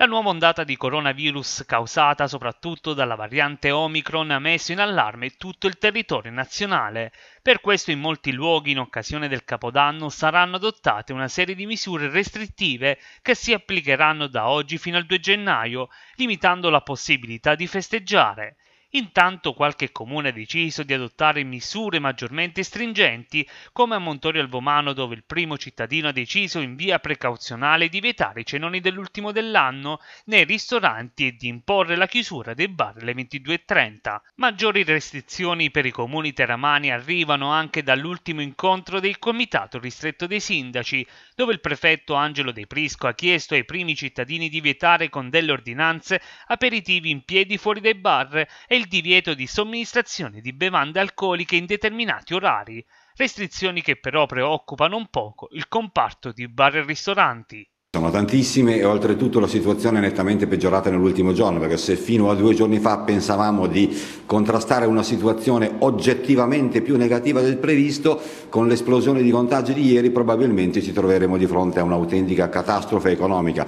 La nuova ondata di coronavirus causata soprattutto dalla variante Omicron ha messo in allarme tutto il territorio nazionale. Per questo in molti luoghi in occasione del Capodanno saranno adottate una serie di misure restrittive che si applicheranno da oggi fino al 2 gennaio, limitando la possibilità di festeggiare. Intanto qualche comune ha deciso di adottare misure maggiormente stringenti, come a Montorio Alvomano dove il primo cittadino ha deciso in via precauzionale di vietare i cenoni dell'ultimo dell'anno nei ristoranti e di imporre la chiusura dei bar alle 22.30. Maggiori restrizioni per i comuni teramani arrivano anche dall'ultimo incontro del Comitato Ristretto dei Sindaci, dove il prefetto Angelo De Prisco ha chiesto ai primi cittadini di vietare con delle ordinanze aperitivi in piedi fuori dai bar e il divieto di somministrazione di bevande alcoliche in determinati orari, restrizioni che però preoccupano un poco il comparto di bar e ristoranti, sono tantissime e oltretutto la situazione è nettamente peggiorata nell'ultimo giorno, perché se fino a due giorni fa pensavamo di contrastare una situazione oggettivamente più negativa del previsto, con l'esplosione di contagi di ieri probabilmente ci troveremo di fronte a un'autentica catastrofe economica.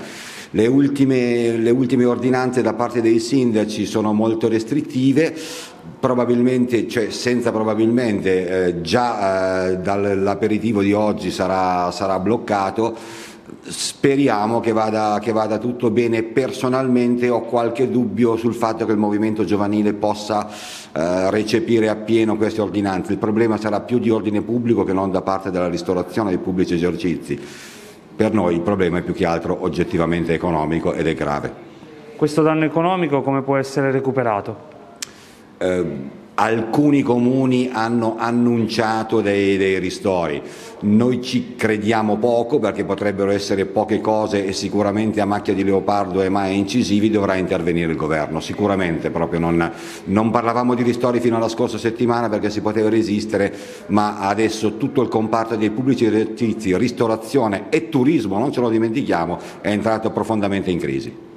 Le ultime, le ultime ordinanze da parte dei sindaci sono molto restrittive, probabilmente, cioè senza probabilmente, eh, già eh, dall'aperitivo di oggi sarà, sarà bloccato speriamo che vada, che vada, tutto bene. Personalmente ho qualche dubbio sul fatto che il movimento giovanile possa eh, recepire appieno queste ordinanze. Il problema sarà più di ordine pubblico che non da parte della ristorazione dei pubblici esercizi. Per noi il problema è più che altro oggettivamente economico ed è grave. Questo danno economico come può essere recuperato? Eh, Alcuni comuni hanno annunciato dei, dei, ristori, noi ci crediamo poco perché potrebbero essere poche cose e sicuramente a macchia di leopardo e mai incisivi dovrà intervenire il governo, sicuramente proprio non, non parlavamo di ristori fino alla scorsa settimana perché si poteva resistere, ma adesso tutto il comparto dei pubblici esercizi, ristorazione e turismo, non ce lo dimentichiamo, è entrato profondamente in crisi.